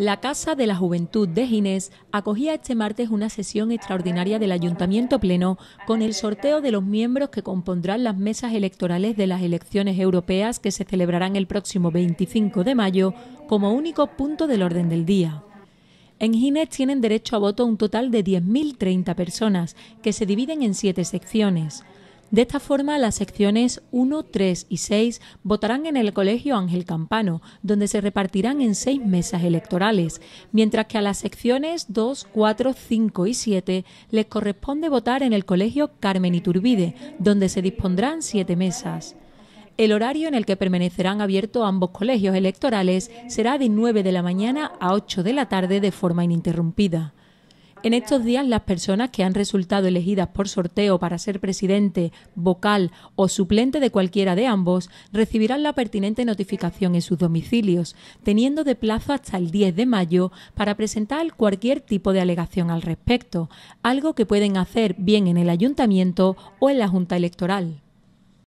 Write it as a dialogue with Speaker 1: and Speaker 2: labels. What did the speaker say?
Speaker 1: La Casa de la Juventud de Ginés acogía este martes una sesión extraordinaria del Ayuntamiento Pleno con el sorteo de los miembros que compondrán las mesas electorales de las elecciones europeas que se celebrarán el próximo 25 de mayo como único punto del orden del día. En Ginés tienen derecho a voto un total de 10.030 personas, que se dividen en siete secciones. De esta forma, las secciones 1, 3 y 6 votarán en el Colegio Ángel Campano, donde se repartirán en seis mesas electorales, mientras que a las secciones 2, 4, 5 y 7 les corresponde votar en el Colegio Carmen Iturbide, donde se dispondrán siete mesas. El horario en el que permanecerán abiertos ambos colegios electorales será de 9 de la mañana a 8 de la tarde de forma ininterrumpida. En estos días, las personas que han resultado elegidas por sorteo para ser presidente, vocal o suplente de cualquiera de ambos recibirán la pertinente notificación en sus domicilios, teniendo de plazo hasta el 10 de mayo para presentar cualquier tipo de alegación al respecto, algo que pueden hacer bien en el ayuntamiento o en la Junta Electoral.